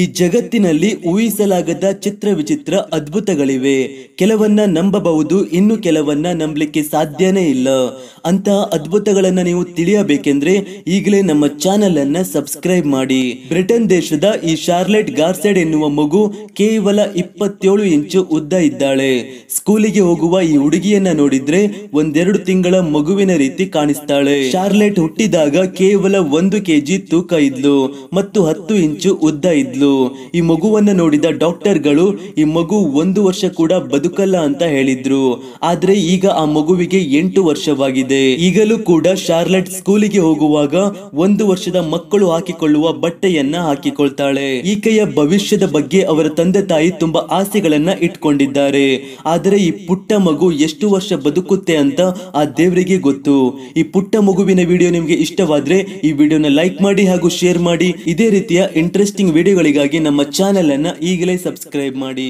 ಈ ಜಗತ್ತಿನಲ್ಲಿ ಊಹಿಸಲಾಗದ ಚಿತ್ರ ವಿಚಿತ್ರ ಅದ್ಭುತಗಳಿವೆ ಕೆಲವನ್ನ ನಂಬಬಹುದು ಇನ್ನು ಕೆಲವನ್ನ ನಂಬಲಿಕ್ಕೆ ಸಾಧ್ಯನೇ ಇಲ್ಲ ಅಂತಹ ಅದ್ಭುತಗಳನ್ನ ನೀವು ತಿಳಿಯಬೇಕೆಂದ್ರೆ ಈಗಲೇ ನಮ್ಮ ಚಾನೆಲ್ ಅನ್ನ ಸಬ್ಸ್ಕ್ರೈಬ್ ಮಾಡಿ ಬ್ರಿಟನ್ ದೇಶದ ಈ ಶಾರ್ಲೆಟ್ ಗಾರ್ಸೆಡ್ ಎನ್ನುವ ಮಗು ಕೇವಲ ಇಪ್ಪತ್ತೇಳು ಇಂಚು ಉದ್ದ ಇದ್ದಾಳೆ ಸ್ಕೂಲಿಗೆ ಹೋಗುವ ಈ ಹುಡುಗಿಯನ್ನ ನೋಡಿದ್ರೆ ಒಂದೆರಡು ತಿಂಗಳ ಮಗುವಿನ ರೀತಿ ಕಾಣಿಸ್ತಾಳೆ ಶಾರ್ಲೆಟ್ ಹುಟ್ಟಿದಾಗ ಕೇವಲ ಒಂದು ಕೆಜಿ ತೂಕ ಇದ್ಲು ಮತ್ತು ಹತ್ತು ಇಂಚು ಉದ್ದ ಇದ್ಲು ಈ ಮಗುವನ್ನ ನೋಡಿದ ಡಾಕ್ಟರ್ಗಳು ಈ ಮಗು ಒಂದು ವರ್ಷ ಕೂಡ ಬದುಕಲ್ಲ ಅಂತ ಹೇಳಿದ್ರು ಆದ್ರೆ ಈಗ ಆ ಮಗುವಿಗೆ ಎಂಟು ವರ್ಷವಾಗಿದೆ ಈಗಲೂ ಕೂಡ ಶಾರ್ಲೆಟ್ ಸ್ಕೂಲಿಗೆ ಹೋಗುವಾಗ ಒಂದು ವರ್ಷದ ಮಕ್ಕಳು ಹಾಕಿಕೊಳ್ಳುವ ಬಟ್ಟೆಯನ್ನ ಹಾಕಿಕೊಳ್ತಾಳೆ ಈಕೆಯ ಭವಿಷ್ಯದ ಬಗ್ಗೆ ಅವರ ತಂದೆ ತಾಯಿ ತುಂಬಾ ಆಸೆಗಳನ್ನ ಇಟ್ಕೊಂಡಿದ್ದಾರೆ ಆದರೆ ಈ ಪುಟ್ಟ ಮಗು ಎಷ್ಟು ವರ್ಷ ಬದುಕುತ್ತೆ ಅಂತ ಆ ದೇವರಿಗೆ ಗೊತ್ತು ಈ ಪುಟ್ಟ ಮಗುವಿನ ವಿಡಿಯೋ ನಿಮಗೆ ಇಷ್ಟವಾದ್ರೆ ಈ ವಿಡಿಯೋನ ಲೈಕ್ ಮಾಡಿ ಹಾಗೂ ಶೇರ್ ಮಾಡಿ ಇದೇ ರೀತಿಯ ಇಂಟ್ರೆಸ್ಟಿಂಗ್ ವಿಡಿಯೋಗಳಿಗೆ ಹೀಗಾಗಿ ನಮ್ಮ ಚಾನೆಲ್ ಅನ್ನ ಈಗಲೇ ಸಬ್ಸ್ಕ್ರೈಬ್ ಮಾಡಿ